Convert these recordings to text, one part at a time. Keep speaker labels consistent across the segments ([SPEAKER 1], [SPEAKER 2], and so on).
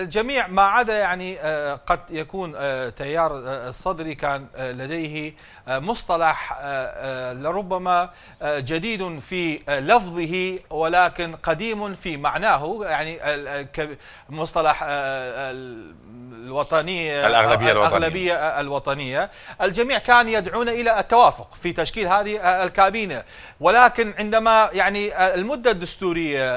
[SPEAKER 1] الجميع ما عدا يعني آه، قد يكون آه، تيار آه، الصدري كان لديه مصطلح لربما جديد في لفظه ولكن قديم في معناه يعني مصطلح الوطنية الأغلبية الوطنية, الأغلبية الوطنية الجميع كان يدعون إلى التوافق في تشكيل هذه الكابينة ولكن عندما يعني المدة الدستورية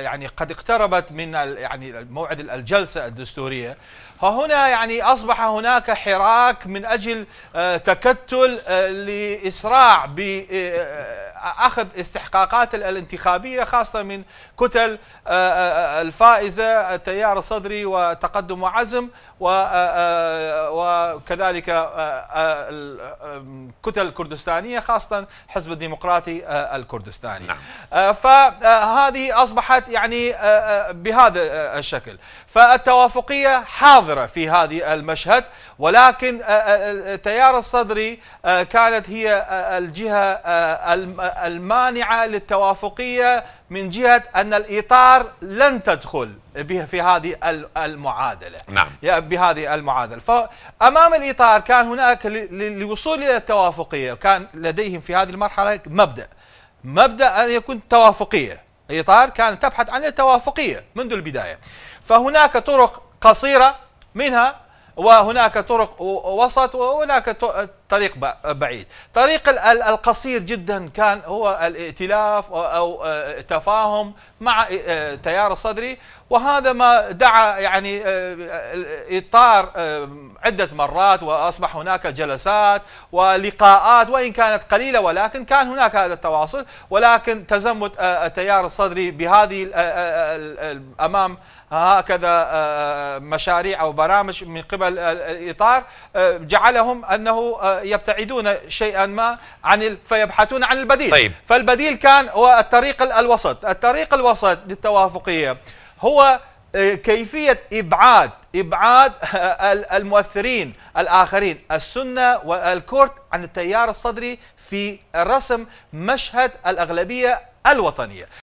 [SPEAKER 1] يعني قد اقتربت من يعني موعد الجمع الجلسة الدستورية فهنا يعني أصبح هناك حراك من أجل آه، تكتل آه، لإسراع ب آه، اخذ استحقاقات الانتخابيه خاصه من كتل آه، آه، آه، الفائزه التيار الصدري وتقدم وعزم وكذلك الكتل الكردستانيه خاصه حزب الديمقراطي الكردستاني نعم. فهذه اصبحت يعني بهذا الشكل فالتوافقيه حاضره في هذه المشهد ولكن التيار الصدري كانت هي الجهه المانعة للتوافقية من جهة أن الإطار لن تدخل في هذه المعادلة نعم. بهذه المعادلة فأمام الإطار كان هناك للوصول إلى التوافقية كان لديهم في هذه المرحلة مبدأ مبدأ أن يكون توافقية إطار كانت تبحث عن التوافقية منذ البداية فهناك طرق قصيرة منها وهناك طرق وسط وهناك طريق بعيد طريق القصير جدا كان هو الائتلاف أو آه، تفاهم مع آه، تيار الصدري وهذا ما دعا يعني آه، إطار عدة مرات وأصبح هناك جلسات ولقاءات وإن كانت قليلة ولكن كان هناك هذا التواصل ولكن تزمت التيار الصدري بهذه أمام هكذا مشاريع أو برامج من قبل الإطار آه، جعلهم أنه آه، يبتعدون شيئا ما عن فيبحثون عن البديل طيب. فالبديل كان هو الطريق الوسط الطريق الوسط للتوافقية هو آه، كيفية إبعاد إبعاد المؤثرين الآخرين السنة والكورت عن التيار الصدري في رسم مشهد الأغلبية الوطنية